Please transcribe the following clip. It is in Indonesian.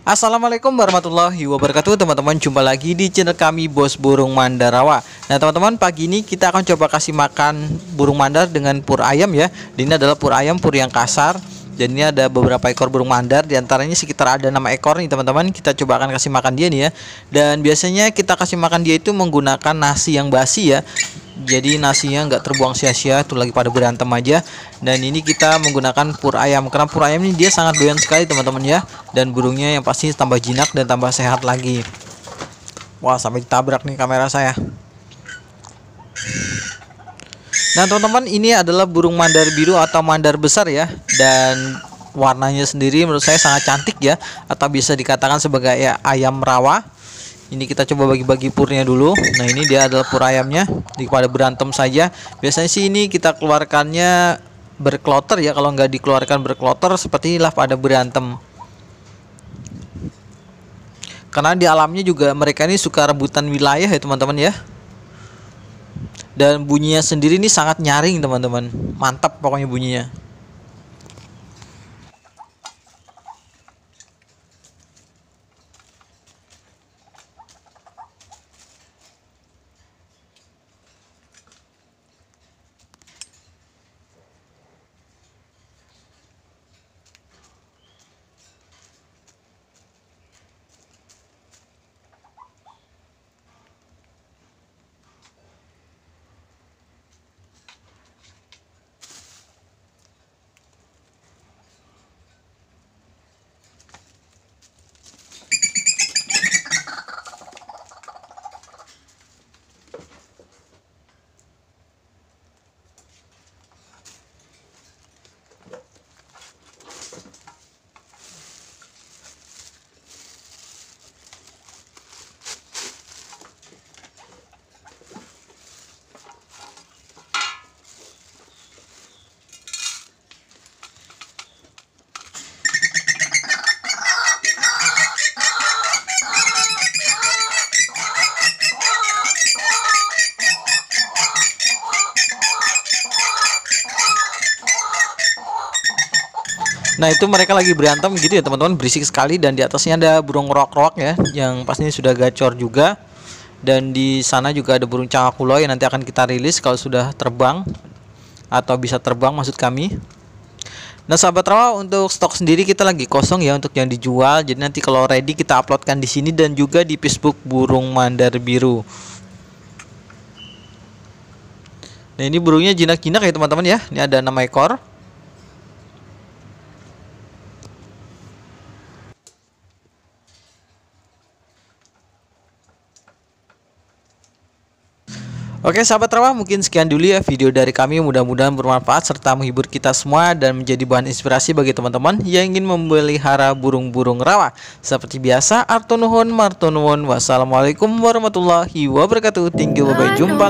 Assalamualaikum warahmatullahi wabarakatuh teman-teman jumpa lagi di channel kami Bos Burung Mandarawa Nah teman-teman pagi ini kita akan coba kasih makan burung mandar dengan pur ayam ya Ini adalah pur ayam pur yang kasar dan ini ada beberapa ekor burung mandar diantaranya sekitar ada enam ekor nih teman-teman kita coba akan kasih makan dia nih ya dan biasanya kita kasih makan dia itu menggunakan nasi yang basi ya jadi nasinya nggak terbuang sia-sia itu lagi pada berantem aja dan ini kita menggunakan pur ayam karena pur ayam ini dia sangat doyan sekali teman-teman ya dan burungnya yang pasti tambah jinak dan tambah sehat lagi wah sampai ditabrak nih kamera saya nah teman-teman ini adalah burung mandar biru atau mandar besar ya dan warnanya sendiri menurut saya sangat cantik ya atau bisa dikatakan sebagai ya, ayam rawa ini kita coba bagi-bagi purnya dulu nah ini dia adalah pur ayamnya di pada berantem saja biasanya sih ini kita keluarkannya berkloter ya kalau nggak dikeluarkan berkloter seperti inilah pada berantem karena di alamnya juga mereka ini suka rebutan wilayah ya teman-teman ya dan bunyinya sendiri ini sangat nyaring teman-teman mantap pokoknya bunyinya Nah itu mereka lagi berantem gitu ya teman-teman berisik sekali dan di atasnya ada burung rok-rok ya yang pastinya sudah gacor juga dan di sana juga ada burung cangak yang nanti akan kita rilis kalau sudah terbang atau bisa terbang maksud kami. Nah sahabat rawa untuk stok sendiri kita lagi kosong ya untuk yang dijual jadi nanti kalau ready kita uploadkan di sini dan juga di Facebook burung mandar biru. Nah ini burungnya jinak-jinak ya teman-teman ya. Ini ada 6 ekor. Oke sahabat rawa mungkin sekian dulu ya video dari kami mudah-mudahan bermanfaat serta menghibur kita semua dan menjadi bahan inspirasi bagi teman-teman yang ingin memelihara burung-burung rawa. Seperti biasa Artonuhon Martonuhon Wassalamualaikum warahmatullahi wabarakatuh. tinggi bye jumpa.